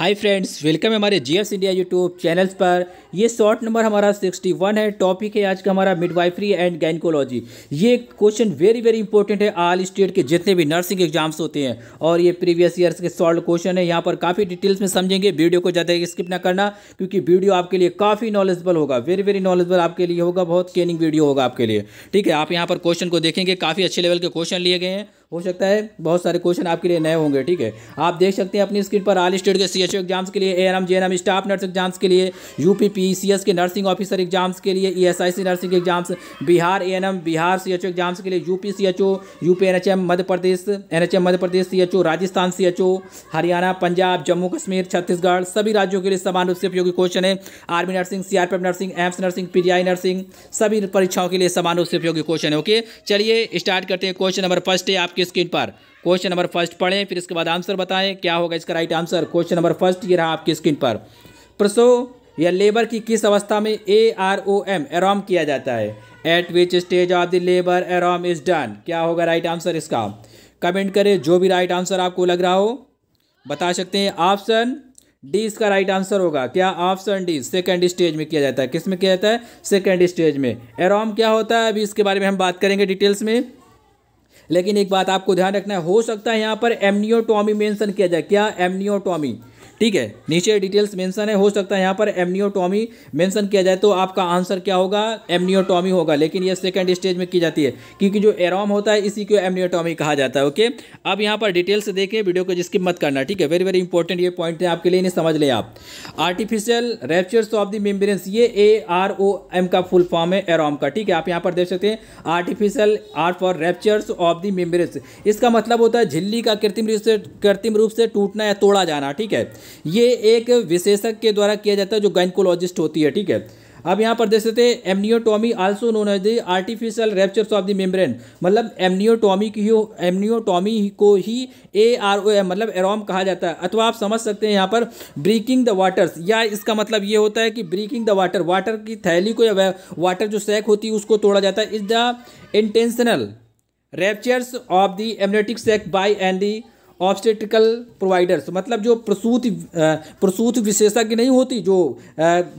hi friends welcome है हमारे जी India YouTube channels पर ये शॉर्ट नंबर हमारा 61 है टॉपिक है आज का हमारा मिडवाइफरी एंड गैनकोलॉजी ये क्वेश्चन वेरी वेरी इंपॉर्टेंट है आल स्टेट के जितने भी नर्सिंग एग्जाम्स होते हैं और ये प्रीवियस ईयर्स के सॉल्व क्वेश्चन है यहाँ पर काफ़ी डिटेल्स में समझेंगे वीडियो को ज़्यादा स्किप ना करना क्योंकि वीडियो आपके लिए काफ़ी नॉलेजबल होगा वेरी वेरी नॉलेजबल आपके लिए होगा बहुत केनिंग वीडियो होगा आपके लिए ठीक है आप यहाँ पर क्वेश्चन को देखेंगे काफ़ी अच्छे लेवल के क्वेश्चन लिए गए हैं हो सकता है बहुत सारे क्वेश्चन आपके लिए नए होंगे ठीक है आप देख सकते हैं अपनी स्क्रीन पर आल स्टेट के सी एग्जाम्स के लिए A N M M staff nurse exams के लिए U P P C S के नर्सिंग ऑफिसर एग्जाम्स के लिए E S I C nursing exams Bihar A N M Bihar C H O exams के लिए U P C H O U P N H M Madhya Pradesh N H M Madhya Pradesh C H O Rajasthan C H O Haryana Punjab Jammu Kashmir Chhattisgarh सभी राज्यों के लिए समान रूप से उपयोगी क्वेश्चन है army nursing C R P F nursing AIIMS nursing P G I nursing सभी परीक्षाओं के लिए समान रूप से उपयोगी क्वेश्चन है ओके चलिए स्टार्ट करते हैं क्वेश्चन नंबर फर्स्ट है आपके आपकी स्क्रीन पर क्वेश्चन नंबर फर्स्ट पढ़ें फिर इसके बाद आंसर बताएं क्या होगा इसका right answer question number first ये रहा आपकी स्क्रीन पर प्रसो या लेबर की किस अवस्था में ए आर ओ एम एरोम किया जाता है at which stage of the labour AROM is done क्या होगा राइट आंसर इसका कमेंट करें जो भी राइट आंसर आपको लग रहा हो बता सकते हैं ऑप्शन डी इसका राइट आंसर होगा क्या ऑप्शन डी सेकेंड स्टेज में किया जाता है किस में किया जाता है सेकेंड स्टेज में एरोम क्या होता है अभी इसके बारे में हम बात करेंगे डिटेल्स में लेकिन एक बात आपको ध्यान रखना है हो सकता है यहाँ पर एमनियोटॉमी मेंशन किया जाए क्या एमनियोटॉमी ठीक है नीचे डिटेल्स मेंशन है हो सकता है यहाँ पर एमनियोटॉमी मेंशन किया जाए तो आपका आंसर क्या होगा एमनियोटॉमी होगा लेकिन ये सेकंड स्टेज में की जाती है क्योंकि जो एरोम होता है इसी को एमनियोटॉमी कहा जाता है ओके अब यहाँ पर डिटेल्स देखें वीडियो को जिसकी मत करना ठीक है वेरी वेरी इंपॉर्टेंट ये पॉइंट है आपके लिए इन्हें समझ लें आप artificial ruptures of the membrane A R O M एम का फुल फॉर्म है एरोम का ठीक है आप यहाँ पर देख सकते हैं artificial R for ruptures of the membrane इसका मतलब होता है झिल्ली का कृत्रिम रूप से कृत्रिम रूप से टूटना या तोड़ा जाना ठीक है ये एक विशेषज्ञ के द्वारा किया जाता है जो गाइनकोलॉजिस्ट होती है ठीक है अब यहाँ पर देख सकते हैं amniotomy also known as the artificial ruptures of the membrane मतलब एमनियोटॉमी की एमनियोटॉमी को ही ए आर ओ एम मतलब एरोम कहा जाता है अथवा आप समझ सकते हैं यहाँ पर ब्रीकिंग द वाटर्स या इसका मतलब ये होता है कि ब्रीकिंग द वाटर वाटर की थैली को या वाटर जो सैक होती है उसको तोड़ा जाता है is the intentional ruptures of the amniotic sac by and the obstetrical providers तो मतलब जो प्रसूत प्रसूत विशेषज्ञ नहीं होती जो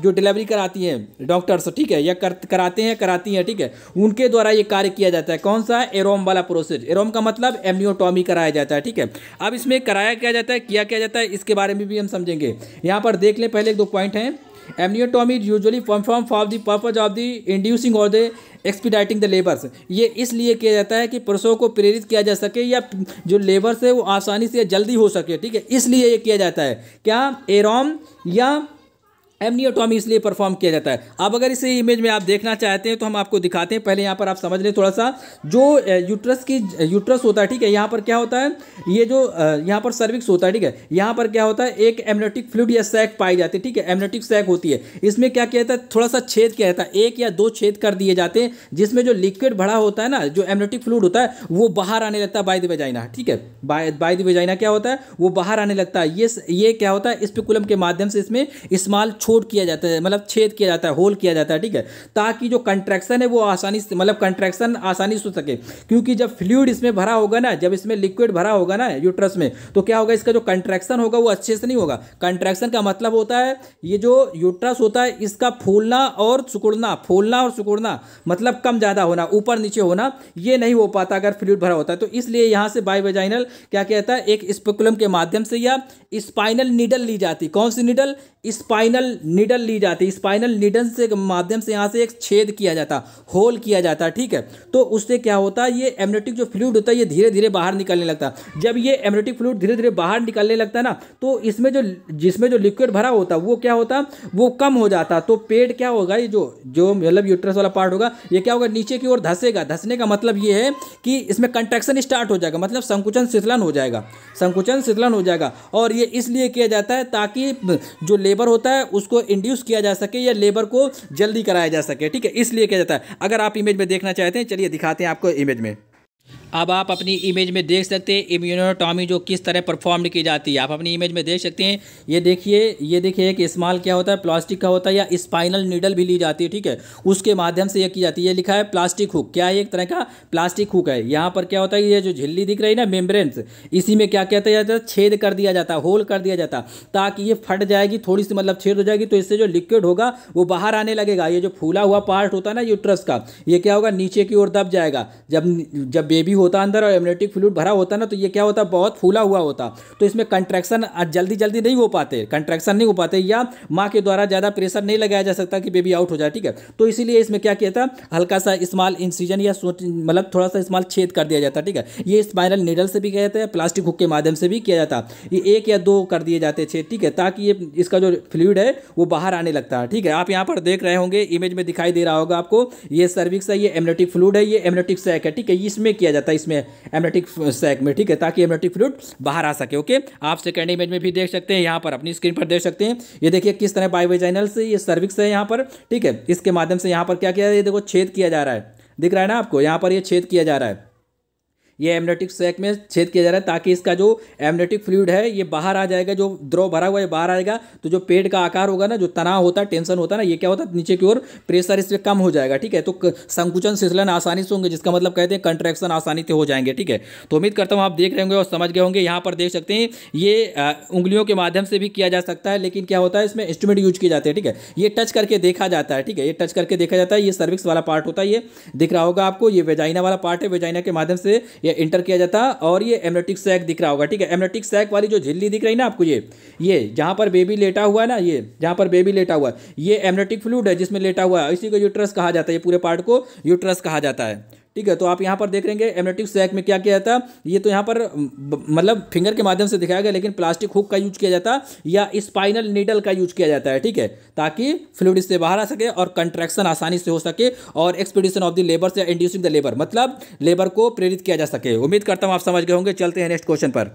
जो डिलीवरी कराती हैं डॉक्टर्स ठीक है या कर, कराते हैं कराती हैं ठीक है उनके द्वारा ये कार्य किया जाता है कौन सा एरोम वाला प्रोसेस एरोम का मतलब एमनियोटॉमी कराया जाता है ठीक है अब इसमें कराया क्या जाता है किया क्या जाता है इसके बारे में भी हम समझेंगे यहाँ पर देख लें पहले एक दो पॉइंट हैं amniotomy usually perform for the purpose of the inducing और द एक्सपीडाइटिंग द लेबर्स ये इसलिए किया जाता है कि पुरुषों को प्रेरित किया जा सके या जो लेबर्स है वो आसानी से जल्दी हो सके ठीक है इसलिए ये किया जाता है क्या एरोम या एमनियोटॉमी इसलिए परफॉर्म किया जाता है अब अगर इसे इमेज में आप देखना चाहते हैं तो हम आपको दिखाते हैं पहले यहाँ पर आप समझ लें थोड़ा सा जो यूट्रस की यूट्रस होता है ठीक है यहाँ पर क्या होता है ये जो यहाँ पर सर्विक्स होता है ठीक है यहाँ पर क्या होता है एक एमनेटिक फ्लूड या सैक पाई जाती है ठीक है एमनेटिक सैक होती है इसमें क्या किया जाता है थोड़ा सा छेद किया जाता है एक या दो छेद कर दिए जाते हैं जिसमें जो लिक्विड भरा होता है ना जो एमनेटिक फ्लूड होता है वो बाहर आने लगता है बाय दिवेजाइना ठीक है बाय बाय क्या होता है वो बाहर आने लगता है ये ये क्या होता है स्पिकुलम के माध्यम से इसमें स्मॉल छोड़ किया जाता है मतलब छेद किया जाता है होल किया जाता है ठीक है ताकि जो कंट्रैक्शन है वो आसानी से मतलब कंट्रैक्शन आसानी से हो सके क्योंकि जब फ्लूड इसमें भरा होगा ना जब इसमें लिक्विड भरा होगा ना यूट्रस में तो क्या होगा इसका जो कंट्रैक्शन होगा वो अच्छे से नहीं होगा कंट्रैक्शन का मतलब होता है ये जो यूट्रस होता है इसका फूलना और सुकुड़ना फूलना और सुकुड़ना मतलब कम ज़्यादा होना ऊपर नीचे होना ये नहीं हो पाता अगर फ्लूड भरा होता है तो इसलिए यहाँ से बाइवेजाइनल क्या कहता है एक स्पेकुलम के माध्यम से या स्पाइनल नीडल ली जाती कौन सी नीडल स्पाइनल निडल ली जाती है स्पाइनल निडल से माध्यम से यहाँ से एक छेद किया जाता होल किया जाता ठीक है तो उससे क्या होता है ये एमरेटिक जो फ्लूड होता है ये धीरे धीरे बाहर निकलने लगता जब ये एमरेटिक फ्लूड धीरे धीरे बाहर निकलने लगता है ना तो इसमें जो जिसमें जो लिक्विड भरा होता वो क्या होता वो कम हो जाता तो पेट क्या होगा ये जो जो मतलब यूट्रस वाला पार्ट होगा ये क्या होगा नीचे की ओर धसेगा धसने का मतलब ये है कि इसमें कंट्रेक्शन स्टार्ट हो जाएगा मतलब संकुचन शीतलन हो जाएगा संकुचन शीतलन हो जाएगा और ये इसलिए किया जाता है ताकि जो लेबर होता है उसको उसको इंड्यूस किया जा सके या लेबर को जल्दी कराया जा सके ठीक है इसलिए किया जाता है अगर आप इमेज में देखना चाहते हैं चलिए दिखाते हैं आपको इमेज में अब आप अपनी इमेज में देख सकते हैं इम्यूनोटॉमी जो किस तरह परफॉर्म की जाती है आप अपनी इमेज में देख सकते हैं ये देखिए ये देखिए एक स्मॉल क्या होता है प्लास्टिक का होता है या स्पाइनल नीडल भी ली जाती है ठीक है उसके माध्यम से यह की जाती है ये लिखा है प्लास्टिक हुक क्या एक तरह का प्लास्टिक हुक है यहाँ पर क्या होता है ये जो झिल्ली दिख रही है ना मेम्ब्रेंस इसी में क्या कहता जाता है छेद कर दिया जाता है होल कर दिया जाता ताकि ये फट जाएगी थोड़ी सी मतलब छेद हो जाएगी तो इससे जो लिक्विड होगा वो बाहर आने लगेगा ये जो फूला हुआ पार्ट होता है ना यूट्रस का ये क्या होगा नीचे की ओर दब जाएगा जब जब बेबी होता अंदर और एमनेटिक फ्लूड भरा होता ना तो ये क्या होता बहुत फूला हुआ होता तो इसमें कंट्रैक्शन जल्दी जल्दी नहीं हो पाते कंट्रैक्शन नहीं हो पाते या माँ के द्वारा ज़्यादा प्रेशर नहीं लगाया जा सकता कि बेबी आउट हो जाए ठीक है तो इसीलिए इसमें क्या किया था हल्का सा स्मॉल इंसीजन या मतलब थोड़ा सा स्मॉल छेद कर दिया जाता ठीक है ये स्पाइनल नीडल से भी किया जाता है प्लास्टिक हुक के माध्यम से भी किया जाता ये एक या दो कर दिए जाते छेद ठीक है ताकि ये इसका जो फ्लूड है वो बाहर आने लगता है ठीक है आप यहाँ पर देख रहे होंगे इमेज में दिखाई दे रहा होगा आपको ये सर्विक्स है ये एमनेटिक फ्लूड है ये एमनेटिक सैक है ठीक है इसमें किया जाता है जाता है इसमें एमनेटिक सैक में ठीक है ताकि एमनेटिक फ्लूड बाहर आ सके ओके आप सेकेंड इमेज में भी देख सकते हैं यहाँ पर अपनी स्क्रीन पर देख सकते हैं ये देखिए किस तरह बायोवेजाइनल से ये सर्विक्स है यहाँ पर ठीक है इसके माध्यम से यहाँ पर क्या किया ये देखो छेद किया जा रहा है दिख रहा है ना आपको यहाँ पर ये छेद किया जा रहा है ये एमनेटिक सैक में छेद किया जा रहा है ताकि इसका जो एमनेटिक फ्लूड है ये बाहर आ जाएगा जो द्रव भरा हुआ है बाहर आएगा तो जो पेट का आकार होगा ना जो तनाव होता है टेंशन होता है ना ये क्या होता है नीचे की ओर प्रेशर इस पर कम हो जाएगा ठीक है तो संकुचन सिसलन आसानी से होंगे जिसका मतलब कहते हैं कंट्रैक्शन आसानी से हो जाएंगे ठीक है तो उम्मीद करता हूँ आप देख रहे होंगे और समझ गए होंगे यहाँ पर देख सकते हैं ये उंगलियों के माध्यम से भी किया जा सकता है लेकिन क्या होता है इसमें इंस्ट्रूमेंट यूज किए जाते हैं ठीक है ये टच करके देखा जाता है ठीक है ये टच करके देखा जाता है ये सर्विक्स वाला पार्ट होता है ये दिख रहा होगा आपको ये वेजाइना वाला पार्ट है वेजाइना के माध्यम से ये ये इंटर किया जाता और ये एमरेटिक सैक दिख रहा होगा ठीक है एमरेटिक सैक वाली जो झिल्ली दिख रही ना आपको ये ये जहाँ पर बेबी लेटा हुआ है ना ये जहाँ पर बेबी लेटा हुआ ये एमरेटिक फ्लूड है जिसमें लेटा हुआ है इसी को यूट्रस कहा जाता है ये पूरे पार्ट को यूट्रस कहा जाता है ठीक है तो आप यहाँ पर देख रहे हैं एमनेटिव सैक में क्या किया जाता ये तो यहाँ पर मतलब फिंगर के माध्यम से दिखाया गया लेकिन प्लास्टिक हुक का यूज किया जाता है या स्पाइनल नीडल का यूज किया जाता है ठीक है ताकि फ्लूड से बाहर आ सके और कंट्रैक्शन आसानी से हो सके और एक्सपीडिशन ऑफ द लेबर से इंड्यूसिंग द लेबर मतलब लेबर को प्रेरित किया जा सके उम्मीद करता हूँ आप समझ गए होंगे चलते हैं नेक्स्ट क्वेश्चन पर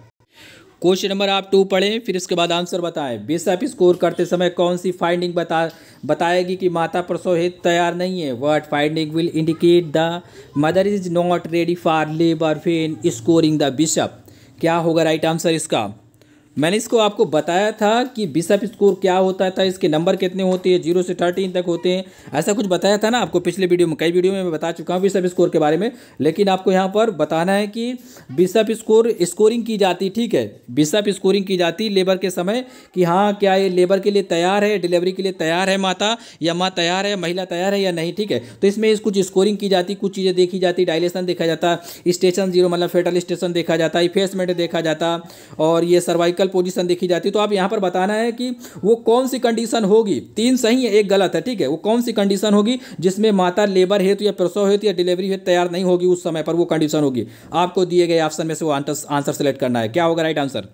क्वेश्चन नंबर आप टू पढ़ें फिर इसके बाद आंसर बताएं बेसअप स्कोर करते समय कौन सी फाइंडिंग बता बताएगी कि माता प्रसोहित तैयार नहीं है word finding will indicate the mother is not ready for labour fen scoring the Bishop क्या होगा राइट आंसर इसका मैंने इसको आपको बताया था कि बिशप स्कोर क्या होता था इसके नंबर कितने होते हैं जीरो से थर्टीन तक होते हैं ऐसा कुछ बताया था ना आपको पिछले वीडियो में कई वीडियो में मैं बता चुका हूँ बिशप स्कोर के बारे में लेकिन आपको यहाँ पर बताना है कि बिशप स्कोर स्कोरिंग की जाती ठीक है बिशप स्कोरिंग की जाती लेबर के समय कि हाँ क्या ये लेबर के लिए तैयार है डिलीवरी के लिए तैयार है माता या माँ तैयार है महिला तैयार है या नहीं ठीक है तो इसमें इस कुछ स्कोरिंग की जाती कुछ चीज़ें देखी जाती डायलेशन देखा जाता स्टेशन जीरो मतलब फेटल स्टेशन देखा जाता इफेसमेंट देखा जाता और ये सर्वाइकल क्रिटिकल पोजीशन देखी जाती है तो आप यहाँ पर बताना है कि वो कौन सी कंडीशन होगी तीन सही है एक गलत है ठीक है वो कौन सी कंडीशन होगी जिसमें माता लेबर हेतु या प्रसव हेतु या डिलीवरी हेतु तैयार नहीं होगी उस समय पर वो कंडीशन होगी आपको दिए गए ऑप्शन में से वो आंसर सेलेक्ट करना है क्या होगा राइट आंसर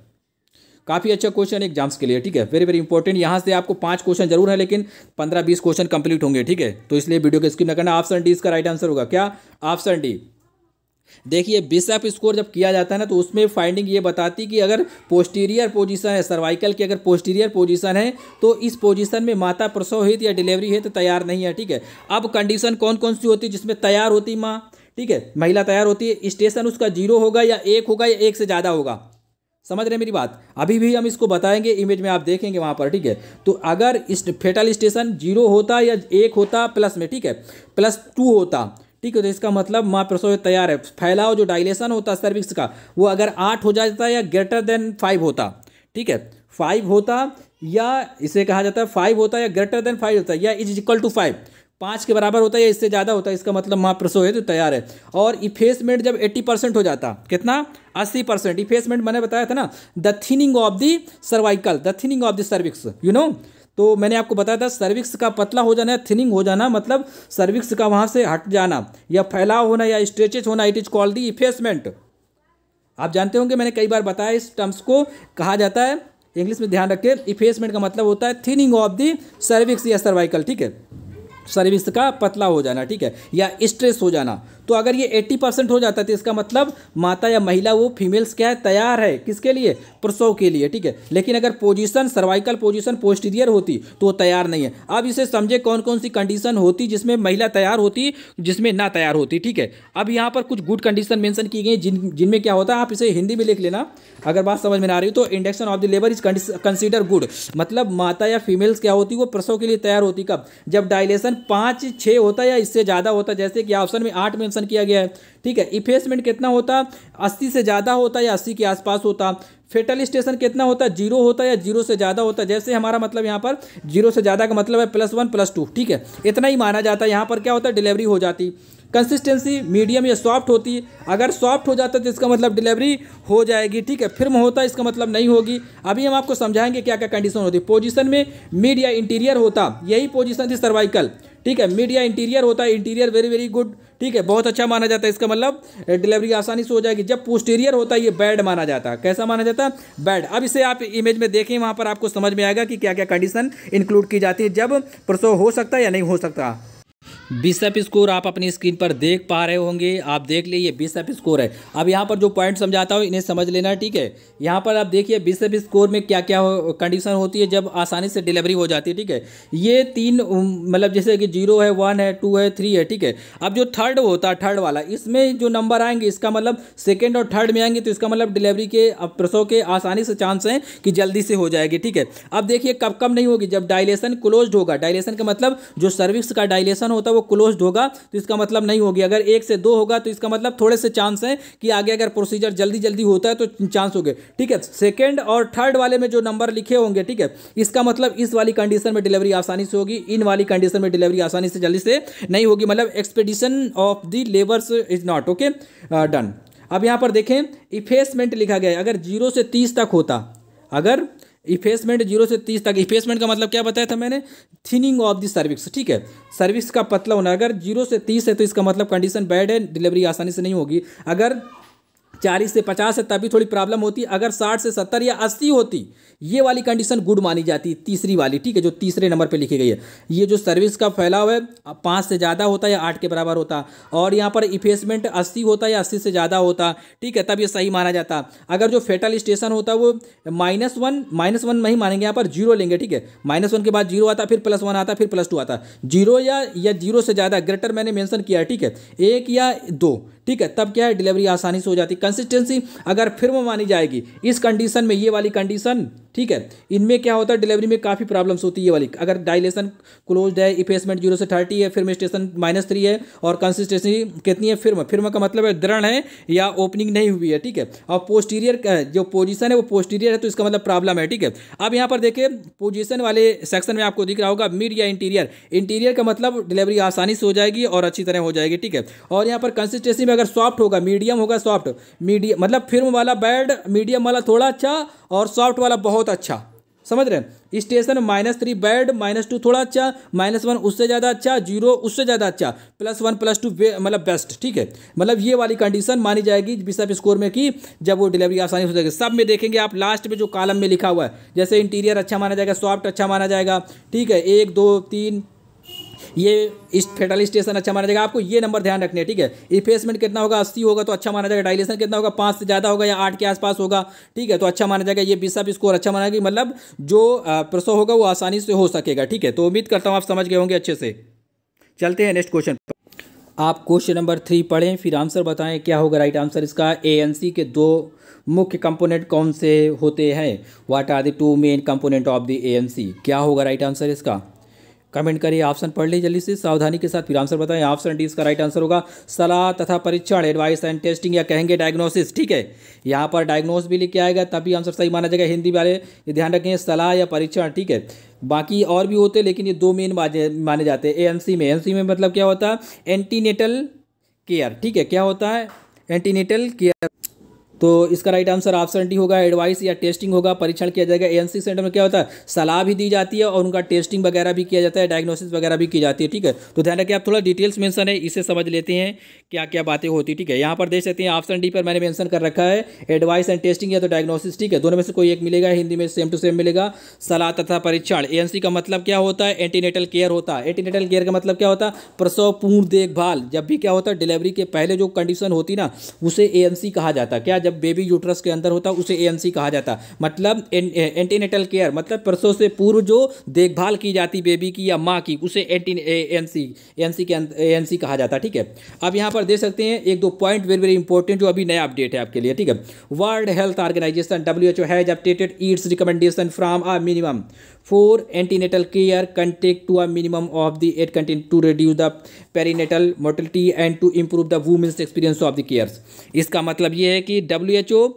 काफ़ी अच्छा क्वेश्चन एग्जाम्स के लिए ठीक है वेरी वेरी इंपॉर्टेंट यहाँ से आपको पांच क्वेश्चन जरूर है लेकिन पंद्रह बीस क्वेश्चन कंप्लीट होंगे ठीक है तो इसलिए वीडियो को स्किप न करना ऑप्शन डी इसका राइट आंसर होगा क्या ऑप्शन डी देखिए बिशप स्कोर जब किया जाता है ना तो उसमें फाइंडिंग ये बताती कि अगर पोस्टीरियर पोजीशन है सर्वाइकल की अगर पोस्टीरियर पोजीशन है तो इस पोजीशन में माता प्रसव हित या डिलीवरी हित तो तैयार नहीं है ठीक है अब कंडीशन कौन कौन सी होती है जिसमें तैयार होती माँ ठीक है महिला तैयार होती है स्टेशन उसका जीरो होगा या एक होगा या एक से ज़्यादा होगा समझ रहे मेरी बात अभी भी हम इसको बताएंगे इमेज में आप देखेंगे वहाँ पर ठीक है तो अगर फेटल स्टेशन जीरो होता या एक होता प्लस में ठीक है प्लस टू होता ठीक है तो इसका मतलब मांसपेशियों तैयार है फैलाव जो डायलेशन होता है सर्विक्स का वो अगर आठ हो जाता या ग्रेटर देन फाइव होता ठीक है फाइव होता या इसे कहा जाता है फाइव होता या ग्रेटर देन फाइव होता या इज इक्वल टू फाइव पाँच के बराबर होता है या इससे ज़्यादा होता है इसका मतलब महाप्रसो है तो तैयार है और इफेसमेंट जब 80 परसेंट हो जाता कितना 80 परसेंट इफेसमेंट मैंने बताया था ना the thinning of the cervical the thinning of the cervix you know तो मैंने आपको बताया था सर्विक्स का पतला हो जाना थिनिंग हो जाना मतलब सर्विक्स का वहाँ से हट जाना या फैलाव होना या स्ट्रेचेज होना it is called the effacement आप जानते होंगे मैंने कई बार बताया इस टर्म्स को कहा जाता है इंग्लिश में ध्यान रखें इफेसमेंट का मतलब होता है थिनिंग ऑफ दी सर्विक्स या सर्वाइकल ठीक है सर्विस का पतला हो जाना ठीक है या स्ट्रेस हो जाना तो अगर ये 80 परसेंट हो जाता है तो इसका मतलब माता या महिला वो फीमेल्स क्या है तैयार है किसके लिए प्रसव के लिए ठीक है लेकिन अगर पोजीशन सर्वाइकल पोजीशन पोस्टीरियर होती तो वो तैयार नहीं है अब इसे समझे कौन कौन सी कंडीशन होती जिसमें महिला तैयार होती जिसमें ना तैयार होती ठीक है अब यहाँ पर कुछ गुड कंडीशन मैंसन की गई जिन जिनमें क्या होता है आप इसे हिंदी में लिख लेना अगर बात समझ में ना रही तो induction of the labour is consider good मतलब माता या फीमेल्स क्या होती वो प्रसव के लिए तैयार होती कब जब डायलेशन मेंशन पाँच छः होता या इससे ज़्यादा होता जैसे कि ऑप्शन में आठ मेंशन किया गया है ठीक है इफेसमेंट कितना होता अस्सी से ज़्यादा होता या अस्सी के आसपास होता फेटल स्टेशन कितना होता है जीरो होता या जीरो से ज़्यादा होता जैसे हमारा मतलब यहाँ पर जीरो से ज़्यादा का मतलब है प्लस वन प्लस टू ठीक है इतना ही माना जाता है यहाँ पर क्या होता है डिलीवरी हो जाती कंसिस्टेंसी मीडियम या सॉफ्ट होती है अगर सॉफ्ट हो जाता है तो इसका मतलब डिलीवरी हो जाएगी ठीक है फिल्म होता है इसका मतलब नहीं होगी अभी हम आपको समझाएंगे क्या क्या कंडीशन होती है पोजीशन में मीडिया या इंटीरियर होता यही पोजीशन थी सर्वाइकल ठीक है मीडिया या इंटीरियर होता है इंटीरियर वेरी वेरी गुड ठीक है बहुत अच्छा माना जाता है इसका मतलब डिलीवरी आसानी से हो जाएगी जब पोस्टीरियर होता है ये बैड माना जाता है कैसा माना जाता है बैड अब इसे आप इमेज में देखें वहाँ पर आपको समझ में आएगा कि क्या क्या कंडीशन इंक्लूड की जाती है जब प्रसव हो सकता है या नहीं हो सकता बिशप स्कोर आप अपनी स्क्रीन पर देख पा रहे होंगे आप देख लिए ये बिशप स्कोर है अब यहाँ पर जो पॉइंट समझाता हूँ इन्हें समझ लेना ठीक है यहाँ पर आप देखिए बिशप स्कोर में क्या क्या हो, कंडीशन होती है जब आसानी से डिलीवरी हो जाती है ठीक है ये तीन मतलब जैसे कि जीरो है वन है टू है थ्री है ठीक है अब जो थर्ड होता है थर्ड वाला इसमें जो नंबर आएंगे इसका मतलब सेकेंड और थर्ड में आएंगे तो इसका मतलब डिलीवरी के प्रसव के आसानी से चांस हैं कि जल्दी से हो जाएगी ठीक है अब देखिए कब कम नहीं होगी जब डायलेशन क्लोज होगा डायलेशन का मतलब जो सर्विस का डायलेशन होता है वो क्लोज होगा तो इसका मतलब नहीं होगी अगर एक से दो होगा तो इसका मतलब थोड़े से चांस है कि आगे अगर प्रोसीजर जल्दी जल्दी होता है तो चांस हो गए ठीक है सेकेंड और थर्ड वाले में जो नंबर लिखे होंगे ठीक है इसका मतलब इस वाली कंडीशन में डिलीवरी आसानी से होगी इन वाली कंडीशन में डिलीवरी आसानी से जल्दी से नहीं होगी मतलब expedition of the labours is not okay done अब यहां पर देखें इफेसमेंट लिखा गया है अगर जीरो से तीस तक होता अगर इफेसमेंट जीरो से तीस तक इफेसमेंट का मतलब क्या बताया था मैंने थिनिंग ऑफ द सर्विस ठीक है सर्विस का पतला होना अगर जीरो से तीस है तो इसका मतलब कंडीशन बैड है डिलीवरी आसानी से नहीं होगी अगर चालीस से पचास है तभी थोड़ी प्रॉब्लम होती अगर साठ से सत्तर या अस्सी होती ये वाली कंडीशन गुड मानी जाती तीसरी वाली ठीक है जो तीसरे नंबर पर लिखी गई है ये जो सर्विस का फैलाव है पाँच से ज़्यादा होता या आठ के बराबर होता और यहाँ पर इफेसमेंट अस्सी होता या अस्सी से ज़्यादा होता ठीक है तब ये सही माना जाता अगर जो फेटल स्टेशन होता वो माइनस वन माइनस वन नहीं मानेंगे यहाँ पर जीरो लेंगे ठीक है माइनस वन के बाद जीरो आता फिर प्लस वन आता फिर प्लस टू आता जीरो या या जीरो से ज़्यादा ग्रेटर मैंने मैंशन किया ठीक है एक या दो ठीक है तब क्या है डिलीवरी आसानी से हो जाती है कंसिस्टेंसी अगर फिल्म मानी जाएगी इस कंडीशन में ये वाली कंडीशन ठीक है इनमें क्या होता है डिलीवरी में काफ़ी प्रॉब्लम्स होती है ये वाली अगर डायलेशन क्लोज है इफेसमेंट जीरो से थर्टी है फिर स्टेशन माइनस थ्री है और कंसिस्टेंसी कितनी है फिर फिर का मतलब, मतलब है दृढ़ है या ओपनिंग नहीं हुई है ठीक है और पोस्टीरियर जो पोजिशन है वो पोस्टीरियर है तो इसका मतलब प्रॉब्लम है ठीक है अब यहाँ पर देखिए पोजिशन वाले सेक्शन में आपको दिख रहा होगा मिड या इंटीरियर इंटीरियर का मतलब डिलीवरी आसानी से हो जाएगी और अच्छी तरह हो जाएगी ठीक है और यहाँ पर कंसिस्टेंसी में में अगर सॉफ्ट होगा मीडियम होगा सॉफ्ट मीडियम मतलब फिल्म वाला बैड मीडियम वाला थोड़ा अच्छा और सॉफ्ट वाला बहुत अच्छा समझ रहे हैं station minus three bad minus two थोड़ा अच्छा माइनस वन उससे ज़्यादा अच्छा जीरो उससे ज़्यादा अच्छा प्लस वन प्लस टू मतलब बेस्ट ठीक है मतलब ये वाली कंडीशन मानी जाएगी बिशप स्कोर में कि जब वो डिलीवरी आसानी हो जाएगी सब में देखेंगे आप लास्ट में जो कॉलम में लिखा हुआ है जैसे इंटीरियर अच्छा माना जाएगा सॉफ्ट अच्छा माना जाएगा ठीक है एक दो तीन ये इस फेटल स्टेशन अच्छा माना जाएगा आपको ये नंबर ध्यान रखने ठीक है इफेसमेंट कितना होगा अस्सी होगा तो अच्छा माना जाएगा डायलेशन कितना होगा पाँच से ज़्यादा होगा या आठ के आसपास होगा ठीक है तो अच्छा माना जाएगा ये बीस स्कोर अच्छा माना जाएगा मतलब जो प्रसव होगा वो आसानी से हो सकेगा ठीक है तो उम्मीद करता हूँ आप समझ गए होंगे अच्छे से चलते हैं नेक्स्ट क्वेश्चन आप क्वेश्चन नंबर थ्री पढ़ें फिर आंसर बताएं क्या होगा राइट आंसर इसका सी के दो मुख्य कंपोनेंट कौन से होते हैं what are the two main component of the C क्या होगा राइट आंसर इसका कमेंट करिए ऑप्शन पढ़ लीजिए जल्दी से सावधानी के साथ फिर आंसर बताएं ऑप्शन डी इसका राइट आंसर होगा सलाह तथा परीक्षण एडवाइस एंड टेस्टिंग या कहेंगे डायग्नोसिस ठीक है यहाँ पर डायग्नोस भी लिख के आएगा तभी आंसर सही माना जाएगा हिंदी वाले ध्यान रखें सलाह या परीक्षण ठीक है बाकी और भी होते लेकिन ये दो मेन माने जाते हैं ए एन सी में एन सी में मतलब क्या होता है एंटीनेटल केयर ठीक है क्या होता है एंटीनेटल केयर तो इसका राइट आंसर ऑप्शन डी होगा एडवाइस या टेस्टिंग होगा परीक्षण किया जाएगा एएनसी सेंटर में क्या होता है सलाह भी दी जाती है और उनका टेस्टिंग वगैरह भी किया जाता है डायग्नोसिस वगैरह भी की जाती है ठीक है तो ध्यान रखिए आप थोड़ा डिटेल्स मेंशन है इसे समझ लेते हैं क्या क्या बातें होती है ठीक है यहाँ पर देख सकते हैं ऑप्शन डी पर मैंने मैंसन कर रखा है एडवाइस एंड टेस्टिंग या तो डायग्नोसिस ठीक है दोनों में से कोई एक मिलेगा हिंदी में सेम टू सेम मिलेगा सलाह तथा परीक्षण एएनसी का मतलब क्या होता है एंटीनेटल केयर होता है एंटीनेटल केयर का मतलब क्या होता है प्रसव पूर्ण देखभाल जब भी क्या होता है डिलीवरी के पहले जो कंडीशन होती ना उसे एएनसी कहा जाता है क्या जब जब बेबी यूट्रस के अंदर होता है उसे ए कहा जाता मतलब एंटीनेटल केयर eh, मतलब परसों से पूर्व जो देखभाल की जाती बेबी की या माँ की उसे एंटी एएमसी एएमसी के एएमसी कहा जाता ठीक है अब यहाँ पर देख सकते हैं एक दो पॉइंट वेरी वेरी इंपॉर्टेंट जो अभी नया अपडेट है आपके लिए ठीक है world health organization W H O has updated its recommendation from a minimum four antenatal care contact to a minimum of the eight content to reduce the perinatal mortality and to improve the women's experience of the cares इसका मतलब ये है कि W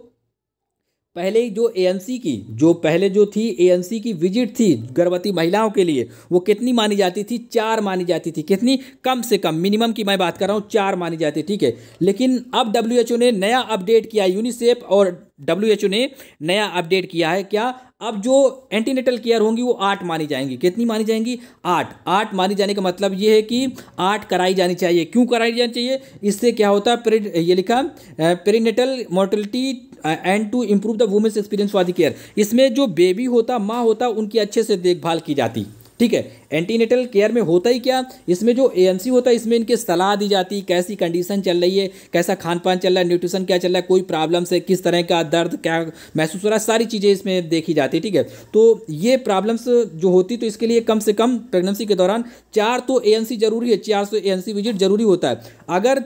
पहले ही जो ए की जो पहले जो थी ए की विजिट थी गर्भवती महिलाओं के लिए वो कितनी मानी जाती थी चार मानी जाती थी कितनी कम से कम मिनिमम की मैं बात कर रहा हूँ चार मानी जाती ठीक है लेकिन अब डब्ल्यू ने नया अपडेट किया यूनिसेफ और डब्ल्यू ने नया अपडेट किया है क्या अब जो एंटीनेटल केयर होंगी वो आठ मानी जाएंगी कितनी मानी जाएंगी आठ आठ मानी जाने का मतलब ये है कि आठ कराई जानी चाहिए क्यों कराई जानी चाहिए इससे क्या होता है ये लिखा perinatal mortality and to improve the women's experience for the care इसमें जो बेबी होता माँ होता उनकी अच्छे से देखभाल की जाती ठीक है एंटीनेटल केयर में होता ही क्या इसमें जो एएनसी होता है इसमें इनके सलाह दी जाती है कैसी कंडीशन चल रही है कैसा खान पान चल रहा है न्यूट्रिशन क्या चल रहा है कोई प्रॉब्लम्स है किस तरह का दर्द क्या महसूस हो रहा है सारी चीज़ें इसमें देखी जाती है ठीक है तो ये प्रॉब्लम्स जो होती तो इसके लिए कम से कम प्रेगनेंसी के दौरान चार तो ए जरूरी है चार सौ ए विजिट जरूरी होता है अगर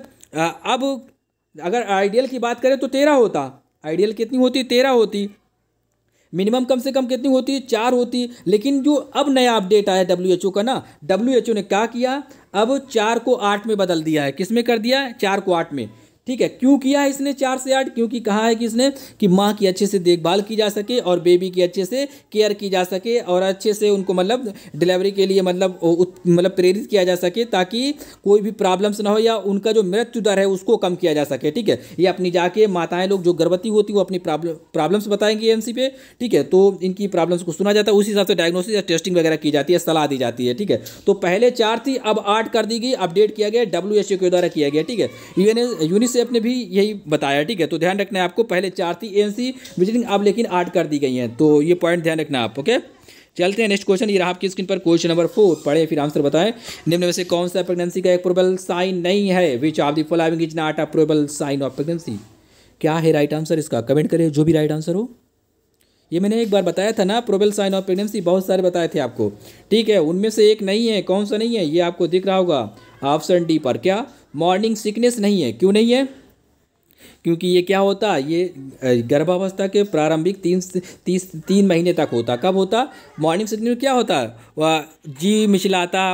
अब अगर आइडियल की बात करें तो तेरह होता आइडियल कितनी होती तेरह होती मिनिमम कम से कम कितनी होती है चार होती है लेकिन जो अब नया अपडेट आया डब्ल्यू एच ओ का ना डब्ल्यू एच ओ ने क्या किया अब चार को आठ में बदल दिया है किस में कर दिया है चार को आठ में ठीक है क्यों किया है इसने चार से आठ क्योंकि कहा है कि इसने कि माँ की अच्छे से देखभाल की जा सके और बेबी की अच्छे से केयर की जा सके और अच्छे से उनको मतलब डिलीवरी के लिए मतलब मतलब प्रेरित किया जा सके ताकि कोई भी प्रॉब्लम्स ना हो या उनका जो मृत्यु दर है उसको कम किया जा सके ठीक है ये अपनी जाके माताएं लोग जो गर्भवती होती है वो अपनी प्रॉब्लम प्रॉब्लम्स बताएंगी एम पे ठीक है तो इनकी प्रॉब्लम्स को सुना जाता है उसी हिसाब से डायग्नोसिस या टेस्टिंग वगैरह की जाती है सलाह दी जाती है ठीक है तो पहले चार थी अब आठ कर दी गई अपडेट किया गया डब्ल्यू के द्वारा किया गया ठीक है यूनिसेफ एफ ने भी यही बताया ठीक है तो ध्यान रखना है आपको पहले चार थी एन सी विजिटिंग अब लेकिन आठ कर दी गई हैं तो ये पॉइंट ध्यान रखना आप ओके चलते हैं नेक्स्ट क्वेश्चन ये रहा आपकी स्क्रीन पर क्वेश्चन नंबर फोर पढ़े फिर आंसर बताएं निम्न में से कौन सा प्रेगनेंसी का एक प्रोबल साइन नहीं है which of the following is not a probable sign of pregnancy क्या है राइट आंसर इसका कमेंट करें जो भी राइट आंसर हो ये मैंने एक बार बताया था ना प्रोबल साइन ऑफ प्रेगनेंसी बहुत सारे बताए थे आपको ठीक है उनमें से एक नहीं है कौन सा नहीं है ये आपको दिख रहा होगा ऑप्शन डी पर क्या मॉर्निंग सिकनेस नहीं है क्यों नहीं है क्योंकि ये क्या होता ये गर्भावस्था के प्रारंभिक तीन तीस तीन महीने तक होता कब होता मॉर्निंग सिग्नल क्या होता वह जी मिचलाता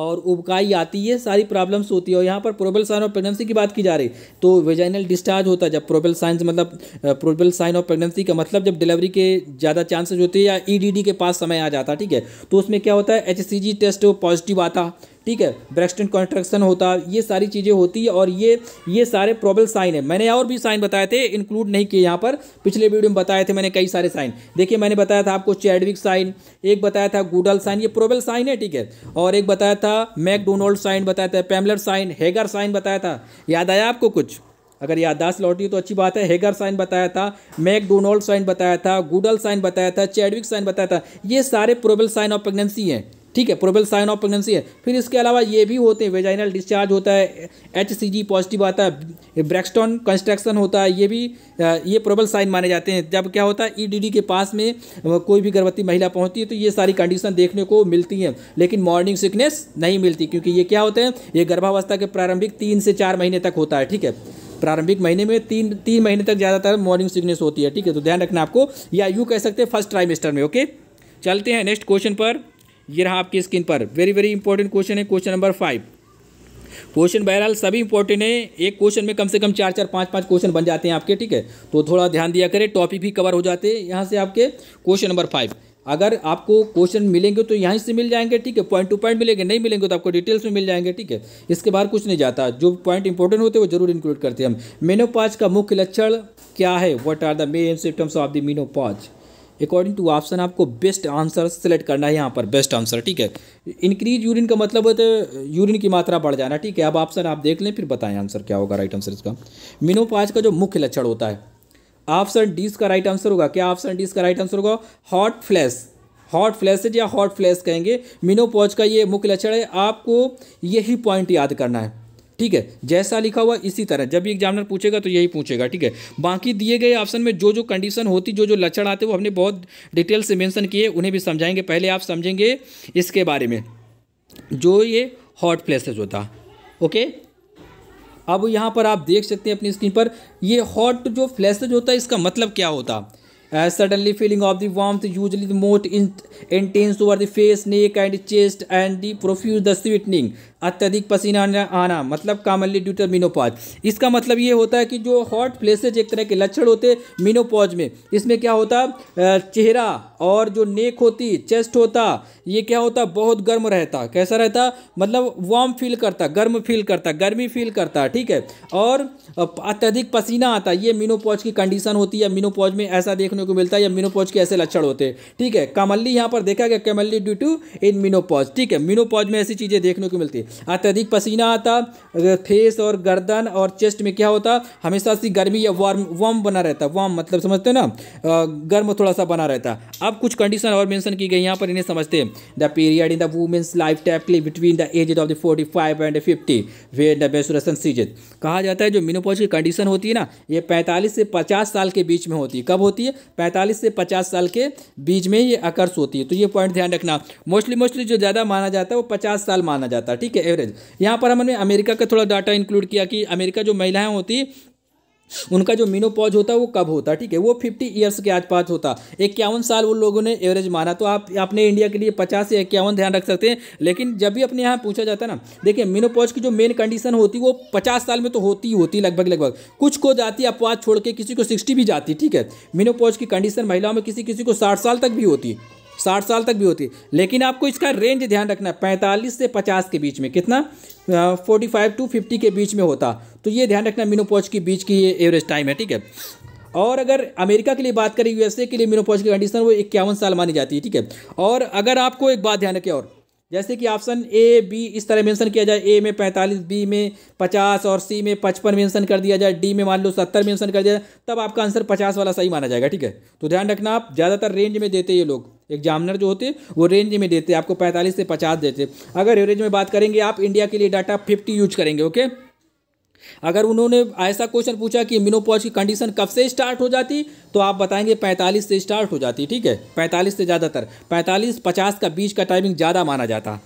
और उबकाई आती है सारी प्रॉब्लम्स होती है और यहाँ पर प्रोबल साइन ऑफ प्रेगनेंसी की बात की जा रही तो वेजाइनल डिस्चार्ज होता है जब प्रोबल साइंस मतलब प्रोबल साइन ऑफ प्रेगनेंसी का मतलब जब डिलीवरी के ज़्यादा चांसेस होते हैं या ईडीडी e के पास समय आ जाता ठीक है तो उसमें क्या होता है एच टेस्ट पॉजिटिव आता ठीक है ब्रेक्स्टन कॉन्ट्रक्शन होता ये सारी चीज़ें होती है और ये ये सारे प्रॉबल साइन है मैंने और भी साइन बताए थे इंक्लूड नहीं किए यहाँ पर पिछले वीडियो में बताए थे मैंने कई सारे साइन देखिए मैंने बताया था आपको चैडविक साइन एक बताया था गुडल साइन ये प्रोबल साइन है ठीक है और एक बताया था मैकडोनल्ड साइन बताया था पैमलर साइन हैगर साइन बताया था याद आया आपको कुछ अगर याददाश्त लौटी तो अच्छी बात है हेगर साइन बताया था मैकडोनल्ड साइन बताया था गुडल साइन बताया था चैडविक साइन बताया था ये सारे प्रोबल साइन ऑफ प्रेगनेंसी हैं ठीक है प्रोबेल साइन ऑफ प्रेगनेंसी है फिर इसके अलावा ये भी होते हैं वेजाइनल डिस्चार्ज होता है एच सी जी पॉजिटिव आता है ब्रैक्सटॉन कंस्ट्रक्शन होता है ये भी ये प्रोबेल साइन माने जाते हैं जब क्या होता है ई डी डी के पास में कोई भी गर्भवती महिला पहुंचती है तो ये सारी कंडीशन देखने को मिलती हैं लेकिन मॉर्निंग सिकनेस नहीं मिलती क्योंकि ये क्या होते हैं ये गर्भावस्था के प्रारंभिक तीन से चार महीने तक होता है ठीक है प्रारंभिक महीने में तीन तीन महीने तक ज़्यादातर मॉर्निंग सिकनेस होती है ठीक है तो ध्यान रखना आपको या यूँ कह सकते हैं फर्स्ट ट्राइमेस्टर में ओके चलते हैं नेक्स्ट क्वेश्चन पर ये रहा आपकी स्क्रीन पर वेरी वेरी इंपॉर्टेंट क्वेश्चन है क्वेश्चन नंबर फाइव क्वेश्चन बहरहाल सभी इंपॉर्टेंट है एक क्वेश्चन में कम से कम चार चार पाँच पाँच क्वेश्चन बन जाते हैं आपके ठीक है तो थोड़ा ध्यान दिया करें टॉपिक भी कवर हो जाते हैं यहाँ से आपके क्वेश्चन नंबर फाइव अगर आपको क्वेश्चन मिलेंगे तो यहाँ से मिल जाएंगे ठीक है पॉइंट टू पॉइंट मिलेंगे नहीं मिलेंगे तो आपको डिटेल्स में मिल जाएंगे ठीक है इसके बाहर कुछ नहीं जाता जो पॉइंट इंपॉर्टेंट होते हैं वो जरूर इंक्लूड करते हैं हम मेनोपाज का मुख्य लक्षण क्या है what are the main symptoms of the menopause according to option आपको बेस्ट आंसर सेलेक्ट करना है यहाँ पर बेस्ट आंसर ठीक है इंक्रीज यूरिन का मतलब होता है यूरिन की मात्रा बढ़ जाना ठीक है अब ऑप्शन आप देख लें फिर बताएं आंसर क्या होगा राइट आंसर इसका मिनोपाज का जो मुख्य लक्षण होता है ऑप्शन डी इसका राइट आंसर होगा क्या ऑप्शन डी इसका राइट आंसर होगा हॉट फ्लैश हॉट फ्लैश या हॉट फ्लैश कहेंगे मिनोपॉज का ये मुख्य लक्षण है आपको यही पॉइंट याद करना है ठीक है जैसा लिखा हुआ इसी तरह जब भी एग्जामिनर पूछेगा तो यही पूछेगा ठीक है बाकी दिए गए ऑप्शन में जो जो कंडीशन होती जो जो लक्षण आते वो हमने बहुत डिटेल से मैंशन किए उन्हें भी समझाएंगे पहले आप समझेंगे इसके बारे में जो ये हॉट फ्लैशेज होता ओके अब यहाँ पर आप देख सकते हैं अपनी स्क्रीन पर ये हॉट जो फ्लैशेज होता है इसका मतलब क्या होता suddenly feeling of the warmth usually the most intense over the face neck and chest and the profuse the sweating अत्यधिक पसीना आना मतलब कामनली ड्यूटर मीनोपॉज इसका मतलब ये होता है कि जो हॉट प्लेसेज एक तरह के लक्षण होते मीनोपॉज में इसमें क्या होता चेहरा और जो नेक होती चेस्ट होता ये क्या होता बहुत गर्म रहता कैसा रहता मतलब वार्म फील करता गर्म फील करता गर्मी फील करता ठीक है और अत्यधिक पसीना आता ये मीनोपॉज की कंडीशन होती है मीनोपॉज में ऐसा देखने को मिलता है या मीनोपॉज के ऐसे लक्षण होते हैं ठीक है कमल्ली यहाँ पर देखा गया commonly due to in menopause ठीक है मीनोपॉज में ऐसी चीज़ें देखने को मिलती है अत्यधिक पसीना आता फेस और गर्दन और चेस्ट में क्या होता हमेशा सी गर्मी या वार्म वार्म बना रहता वार्म मतलब समझते ना गर्म थोड़ा सा बना रहता अब कुछ कंडीशन और मेंशन की गई यहाँ पर इन्हें समझते the period in the women's life typically between the aged of the forty five and fifty way the बेसुरसन सीजन कहा जाता है जो मिनोपोज की कंडीशन होती है ना ये पैंतालीस से पचास साल के बीच में होती है कब होती है पैंतालीस से पचास साल के बीच में ये अकर्ष होती है तो ये पॉइंट ध्यान रखना मोस्टली मोस्टली जो ज़्यादा माना जाता है वो पचास साल माना जाता है ठीक है है एवरेज यहाँ पर हमने अमेरिका का थोड़ा डाटा इंक्लूड किया कि अमेरिका जो महिलाएं होती उनका जो मीनोपॉज होता है वो कब होता है ठीक है वो फिफ्टी ईयर्स के आसपास होता इक्यावन साल वो लोगों ने एवरेज माना तो आप अपने इंडिया के लिए पचास से इक्यावन ध्यान रख सकते हैं लेकिन जब भी अपने यहाँ पूछा जाता है ना देखिए मीनोपॉज की जो मेन कंडीशन होती वो पचास साल में तो होती ही होती लगभग लगभग कुछ को जाती अपवाद छोड़ के किसी को सिक्सटी भी जाती ठीक है मीनोपॉज की कंडीशन महिलाओं में किसी किसी को साठ साल तक भी होती साठ साल तक भी होती है लेकिन आपको इसका रेंज ध्यान रखना है पैंतालीस से पचास के बीच में कितना फोर्टी फाइव टू फिफ्टी के बीच में होता तो ये ध्यान रखना मिनोपोज के बीच की ये एवरेज टाइम है ठीक है और अगर अमेरिका के लिए बात करें यूएसए के लिए मिनोपोज की कंडीशन वो इक्यावन साल मानी जाती है ठीक है और अगर आपको एक बात ध्यान रखें और जैसे कि ऑप्शन ए बी इस तरह मेंशन किया जाए ए में पैंतालीस बी में पचास और सी में पचपन मेंशन कर दिया जाए डी में मान लो सत्तर मेंशन कर दिया जाए तब आपका आंसर पचास वाला सही माना जाएगा ठीक है तो ध्यान रखना आप ज़्यादातर रेंज में देते ये लोग एग्जामिनर जो होते वो रेंज में देते आपको पैंतालीस से पचास देते अगर एवरेज में बात करेंगे आप इंडिया के लिए डाटा फिफ्टी यूज करेंगे ओके अगर उन्होंने ऐसा क्वेश्चन पूछा कि मिनोपॉज की कंडीशन कब से स्टार्ट हो जाती तो आप बताएंगे 45 से स्टार्ट हो जाती ठीक है 45 से ज़्यादातर 45 50 का बीच का टाइमिंग ज़्यादा माना जाता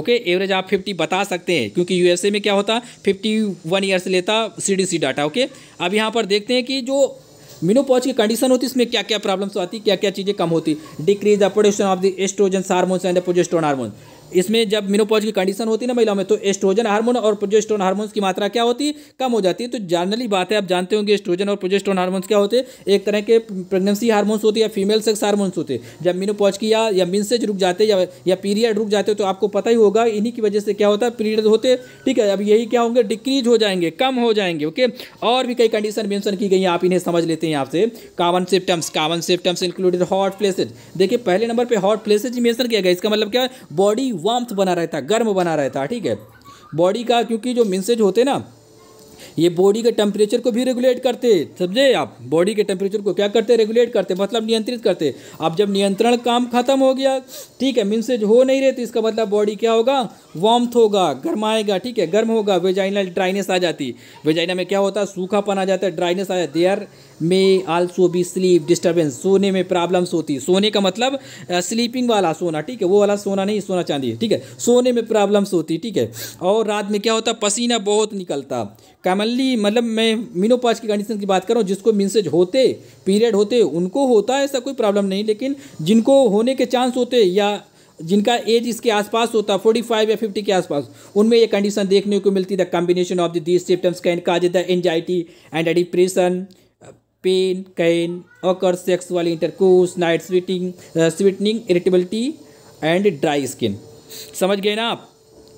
ओके एवरेज आप 50 बता सकते हैं क्योंकि यूएसए में क्या होता 51 वन ईयर से लेता सीडीसी डाटा ओके अब यहाँ पर देखते हैं कि जो मिनोपॉज की कंडीशन होती है इसमें क्या क्या प्रॉब्लम्स आती क्या क्या चीज़ें कम होती decrease the production of the estrogen hormones and the progesterone hormone इसमें जब मिनोपॉज की कंडीशन होती है ना महिलाओं में तो एस्ट्रोजन हार्मोन और प्रोजेस्ट्रोन हार्मोन्स की मात्रा क्या होती है कम हो जाती है तो जनरली बात है आप जानते होंगे एस्ट्रोजन और प्रोजेस्ट्रोन हार्मोन्स क्या होते हैं एक तरह के प्रेगनेंसी हार्मोन्स होते हैं या फीमेल सेक्स हार्मोन्स होते हैं जब मिनोपॉज की या, या मिनसेज रुक जाते या, या पीरियड रुक जाते तो आपको पता ही होगा इन्हीं की वजह से क्या होता है पीरियड होते ठीक है अब यही क्या होंगे डिक्रीज हो जाएंगे कम हो जाएंगे ओके और भी कई कंडीशन मेंशन की गई हैं आप इन्हें समझ लेते हैं आपसे कावन सिप्टम्स कावन सिप्टम्स इंक्लूडेड हॉट प्लेसेज देखिए पहले नंबर पर हॉट प्लेसेज मेंशन किया गया इसका मतलब क्या है बॉडी वाम्थ बना रहता है गर्म बना रहता है ठीक है बॉडी का क्योंकि जो मिनसेज होते ना ये बॉडी के टेम्परेचर को भी रेगुलेट करते समझे आप बॉडी के टेम्परेचर को क्या करते रेगुलेट करते मतलब नियंत्रित करते अब जब नियंत्रण काम खत्म हो गया ठीक है मिनसेज हो नहीं रहे तो इसका मतलब बॉडी क्या होगा वॉम्थ होगा गर्माएगा ठीक है गर्म होगा वेजाइनल ड्राइनेस आ जाती वेजाइना में क्या होता है सूखापन आ जाता है ड्राइनेस आ जाती है or may also be sleep disturbance सोने में प्रॉब्लम्स होती है सोने का मतलब स्लीपिंग वाला सोना ठीक है वो वाला सोना नहीं सोना चांदी है ठीक है सोने में प्रॉब्लम्स होती ठीक है और रात में क्या होता पसीना बहुत निकलता कॉमनली मतलब मैं मीनोपाज की कंडीशन की बात कर रहा हूँ जिसको मिनसेज होते पीरियड होते उनको होता है ऐसा कोई प्रॉब्लम नहीं लेकिन जिनको होने के चांस होते या जिनका एज इसके आसपास होता है फोर्टी फाइव या फिफ्टी के आसपास उनमें ये कंडीशन देखने को मिलती है the combination of the these symptoms can cause the anxiety and depression pain can occur sex वाली night night sweating sweating irritability and dry skin समझ गए ना आप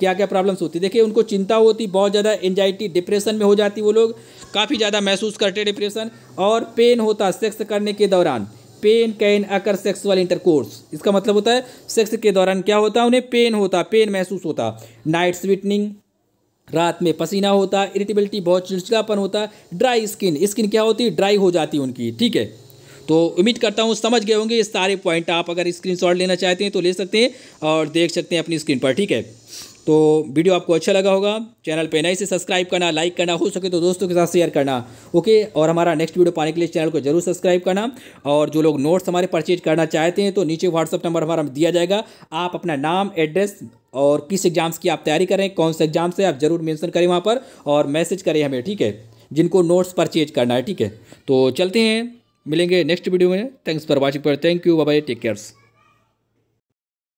क्या क्या प्रॉब्लम्स होती देखिए उनको चिंता होती बहुत ज़्यादा एनजाइटी डिप्रेशन में हो जाती वो लोग काफ़ी ज़्यादा महसूस करते डिप्रेशन और पेन होता सेक्स करने के दौरान pain can occur sexual intercourse इसका मतलब होता है सेक्स के दौरान क्या होता है उन्हें पेन होता पेन महसूस होता नाइट स्वीटनिंग रात में पसीना होता इरिटेबिलिटी बहुत चिड़चिड़ापन होता ड्राई स्किन स्किन क्या होती ड्राई हो जाती उनकी ठीक है तो उम्मीद करता हूँ समझ गए होंगे ये सारे पॉइंट आप अगर स्क्रीनशॉट लेना चाहते हैं तो ले सकते हैं और देख सकते हैं अपनी स्क्रीन पर ठीक है तो वीडियो आपको अच्छा लगा होगा चैनल पे नए से सब्सक्राइब करना लाइक करना हो सके तो दोस्तों के साथ शेयर करना ओके और हमारा नेक्स्ट वीडियो पाने के लिए चैनल को जरूर सब्सक्राइब करना और जो लोग नोट्स हमारे परचेज करना चाहते हैं तो नीचे व्हाट्सअप नंबर हमारा दिया जाएगा आप अपना नाम एड्रेस और किस एग्ज़ाम्स की आप तैयारी करें कौन से एग्ज़ाम से आप ज़रूर मैंसन करें वहाँ पर और मैसेज करें हमें ठीक है जिनको नोट्स परचेज करना है ठीक है तो चलते हैं मिलेंगे नेक्स्ट वीडियो में थैंक्स फॉर वॉचिंग पर thank you bye take cares